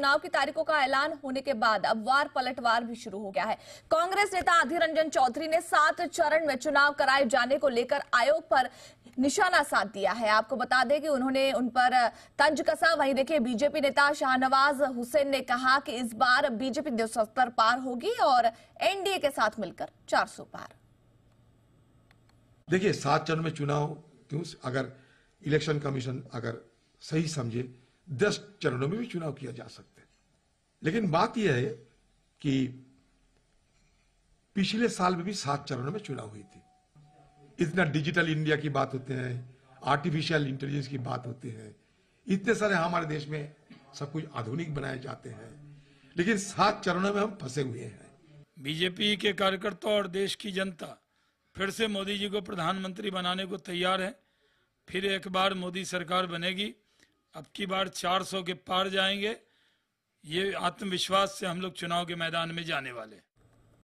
चुनाव की तारीखों का ऐलान होने के बाद अब वार पलटवार भी शुरू हो गया है कांग्रेस नेता अधीर रंजन चौधरी ने सात चरण में चुनाव कराए जाने को लेकर आयोग पर निशाना साध दिया है आपको बता दें कि उन्होंने उन पर तंज कसा वहीं देखिए बीजेपी नेता शाहनवाज हुसैन ने कहा कि इस बार बीजेपी दो पार होगी और एनडीए के साथ मिलकर चार पार देखिए सात चरण में चुनाव क्यों अगर इलेक्शन कमीशन अगर सही समझे दस चरणों में भी चुनाव किया जा सकते हैं लेकिन बात यह है कि पिछले साल में भी सात चरणों में चुनाव हुई थी इतना डिजिटल इंडिया की बात होते हैं आर्टिफिशियल इंटेलिजेंस की बात होती है इतने सारे हमारे देश में सब कुछ आधुनिक बनाए जाते हैं लेकिन सात चरणों में हम फंसे हुए हैं बीजेपी के कार्यकर्ता और देश की जनता फिर से मोदी जी को प्रधानमंत्री बनाने को तैयार है फिर एक बार मोदी सरकार बनेगी अब की बार 400 के पार जाएंगे ये आत्मविश्वास से हम लोग चुनाव के मैदान में जाने वाले हैं